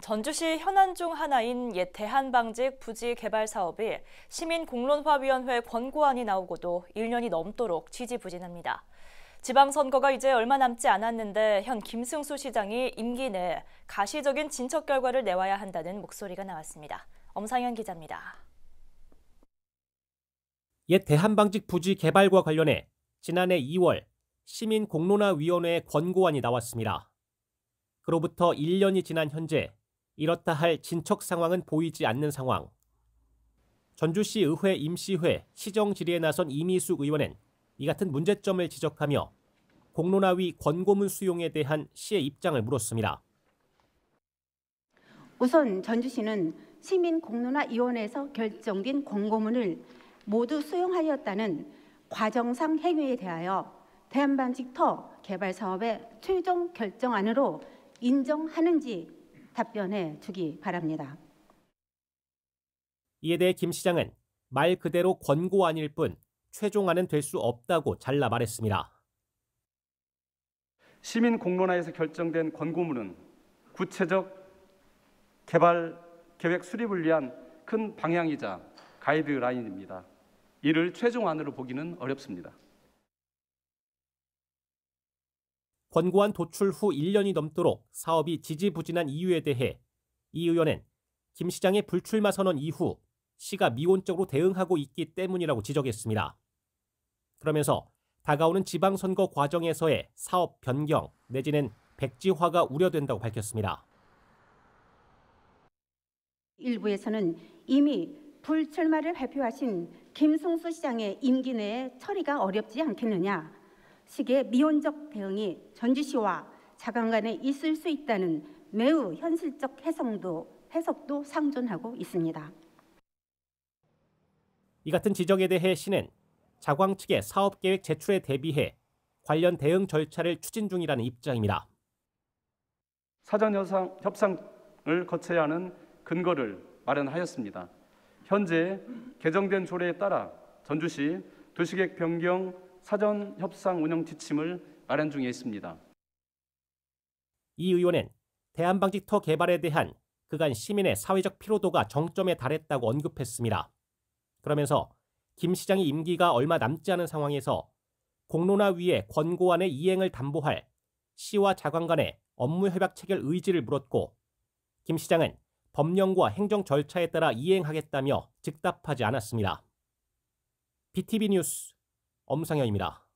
전주시 현안 중 하나인 옛 대한방직 부지 개발 사업이 시민공론화위원회 권고안이 나오고도 1년이 넘도록 지지부진합니다. 지방선거가 이제 얼마 남지 않았는데 현 김승수 시장이 임기 내 가시적인 진척 결과를 내와야 한다는 목소리가 나왔습니다. 엄상현 기자입니다. 옛 대한방직 부지 개발과 관련해 지난해 2월 시민공론화위원회 권고안이 나왔습니다. 그로부터 1년이 지난 현재 이렇다 할 진척 상황은 보이지 않는 상황. 전주시 의회 임시회 시정 질의에 나선 이미숙 의원은 이 같은 문제점을 지적하며 공론화위 권고문 수용에 대한 시의 입장을 물었습니다. 우선 전주시는 시민 공론화위원회에서 결정된 권고문을 모두 수용하였다는 과정상 행위에 대하여 대한반직터 개발 사업의 최종 결정안으로 인정하는지 답변해 주기 바랍니다. 이에 대해 김 시장은 말 그대로 권고안일 뿐 최종안은 될 수 없다고 잘라 말했습니다. 시민 공론화에서 결정된 권고문은 구체적 개발 계획 수립을 위한 큰 방향이자 가이드라인입니다. 이를 최종안으로 보기는 어렵습니다. 권고안 도출 후 1년이 넘도록 사업이 지지부진한 이유에 대해 이 의원은 김 시장의 불출마 선언 이후 시가 미온적으로 대응하고 있기 때문이라고 지적했습니다. 그러면서 다가오는 지방선거 과정에서의 사업 변경 내지는 백지화가 우려된다고 밝혔습니다. 일부에서는 이미 불출마를 발표하신 김성수 시장의 임기 내에 처리가 어렵지 않겠느냐 식의 미온적 대응이 전주시와 자강 간에 있을 수 있다는 매우 현실적 해석도, 해석도 상존하고 있습니다. 이 같은 지적에 대해 시는 자광 측의 사업계획 제출에 대비해 관련 대응 절차를 추진 중이라는 입장입니다. 사전 협상, 협상을 거쳐야 하는 근거를 마련하였습니다. 현재 개정된 조례에 따라 전주시 도시계획 변경 사전 협상 운영 지침을 마련 중에 있습니다. 이 의원은 대한방직터 개발에 대한 그간 시민의 사회적 피로도가 정점에 달했다고 언급했습니다. 그러면서 김 시장의 임기가 얼마 남지 않은 상황에서 공론화 위에 권고안의 이행을 담보할 시와 자관 간의 업무 협약 체결 의지를 물었고 김 시장은 법령과 행정 절차에 따라 이행하겠다며 즉답하지 않았습니다. BTV 뉴스 엄상현입니다.